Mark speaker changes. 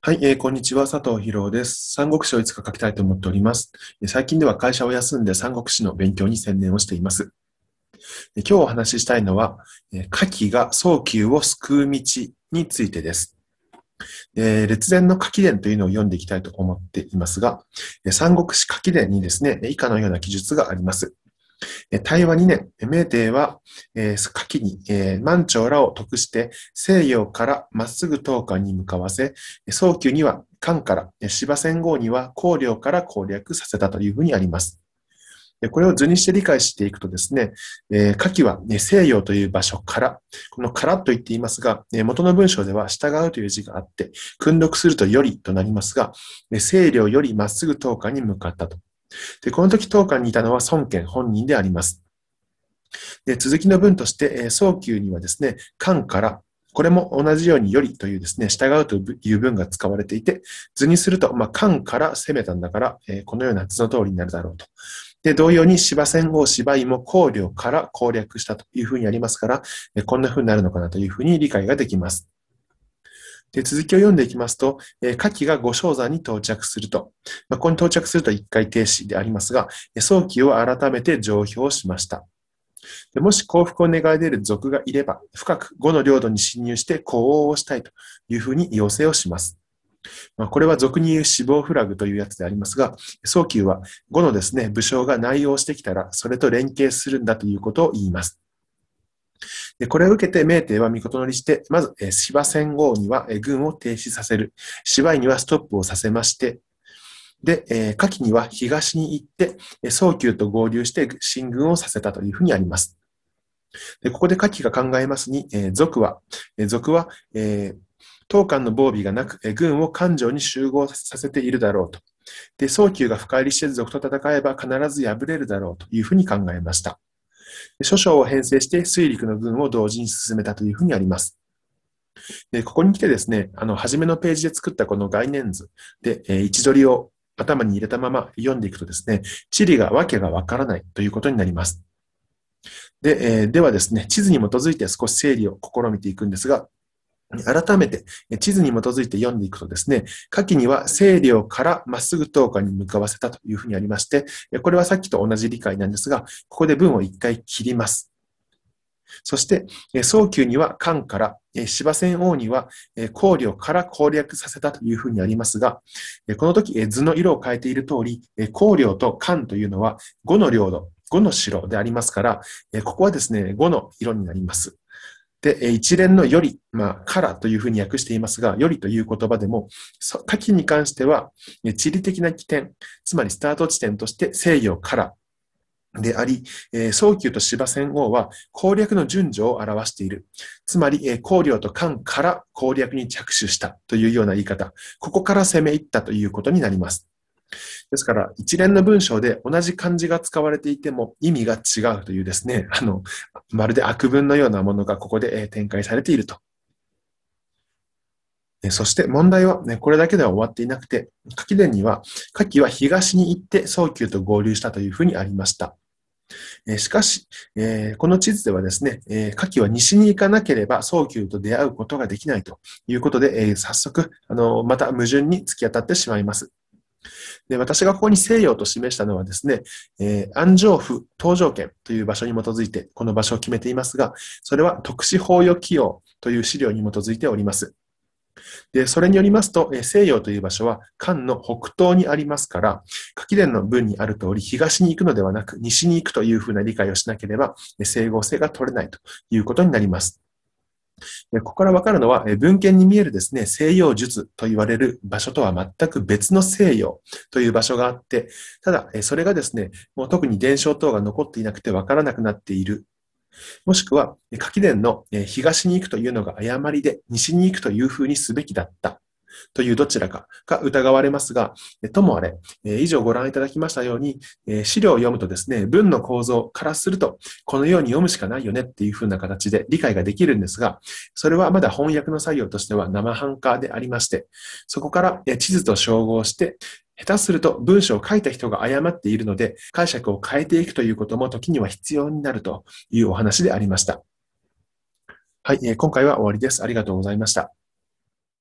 Speaker 1: はい、えー、こんにちは、佐藤博です。三国志をいつか書きたいと思っております。最近では会社を休んで三国志の勉強に専念をしています。今日お話ししたいのは、火器が早急を救う道についてです。えー、列伝の書き伝というのを読んでいきたいと思っていますが、三国志書き伝にですね、以下のような記述があります。対話2年、明帝は、えー、夏季に、えー、満潮らを得して西洋からまっすぐ東海に向かわせ、早急には漢から、芝戦後には高陵から攻略させたというふうにあります。これを図にして理解していくとですね、えー、夏季は、ね、西洋という場所から、このからと言っていますが、元の文章では従うという字があって、訓読するとよりとなりますが、西洋よりまっすぐ東海に向かったと。で、この時当館にいたのは孫権本人であります。で続きの文として、え早急にはですね、官から、これも同じようによりというですね、従うという文が使われていて、図にすると、まあ、官から攻めたんだから、えー、このような図の通りになるだろうと。で、同様に芝戦後芝居も考慮から攻略したというふうにありますから、えこんなふうになるのかなというふうに理解ができます。で続きを読んでいきますと、えー、下記が五章山に到着すると、まあ、ここに到着すると一回停止でありますが、早期を改めて上表しました。でもし幸福を願い出る族がいれば、深く五の領土に侵入して呼応をしたいというふうに要請をします。まあ、これは俗に言う死亡フラグというやつでありますが、早急は5のですね、武将が内容してきたら、それと連携するんだということを言います。で、これを受けて明帝は御事乗りして、まず、芝戦後には、軍を停止させる。芝居にはストップをさせまして、で、下記夏季には東に行って、早急と合流して進軍をさせたというふうにあります。で、ここで夏季が考えますに、えー、族は、え族は、えー、当館の防備がなく、軍を官城に集合させているだろうと。で、早急が深入りして族と戦えば必ず敗れるだろうというふうに考えました。諸将を編成して水陸の軍を同時に進めたというふうにあります。でここに来てですね、あの、初めのページで作ったこの概念図で、えー、位置取りを頭に入れたまま読んでいくとですね、地理がわけがわからないということになります。で、えー、ではですね、地図に基づいて少し整理を試みていくんですが、改めて地図に基づいて読んでいくとですね、下記には西陵からまっすぐ東海に向かわせたというふうにありまして、これはさっきと同じ理解なんですが、ここで文を一回切ります。そして、早急には漢から、芝仙王には公領から攻略させたというふうにありますが、この時図の色を変えている通り、公領と漢というのは5の領土、5の城でありますから、ここはですね、5の色になります。で、一連のより、まあ、からというふうに訳していますが、よりという言葉でも、下記に関しては、地理的な起点、つまりスタート地点として西洋からであり、早急と芝戦王は攻略の順序を表している。つまり、公領と漢から攻略に着手したというような言い方。ここから攻め入ったということになります。ですから、一連の文章で同じ漢字が使われていても意味が違うというですね、あの、まるで悪文のようなものがここで展開されていると。そして問題は、ね、これだけでは終わっていなくて、夏季伝には、夏季は東に行って早急と合流したというふうにありました。しかし、この地図ではですね、夏は西に行かなければ早急と出会うことができないということで、早速、あの、また矛盾に突き当たってしまいます。で私がここに西洋と示したのはですね、えー、安城府東条圏という場所に基づいてこの場所を決めていますが、それは特殊法与起用という資料に基づいております。でそれによりますと、えー、西洋という場所は漢の北東にありますから、夏田の文にある通り、東に行くのではなく、西に行くというふうな理解をしなければ、整合性が取れないということになります。ここからわかるのは、文献に見えるですね、西洋術と言われる場所とは全く別の西洋という場所があって、ただ、それがですね、もう特に伝承等が残っていなくてわからなくなっている。もしくは、夏季伝の東に行くというのが誤りで、西に行くというふうにすべきだった。というどちらかが疑われますが、ともあれ、以上ご覧いただきましたように、資料を読むとですね、文の構造からすると、このように読むしかないよねっていうふうな形で理解ができるんですが、それはまだ翻訳の作業としては生半可でありまして、そこから地図と照合して、下手すると文章を書いた人が誤っているので、解釈を変えていくということも時には必要になるというお話でありました。はい、今回は終わりです。ありがとうございました。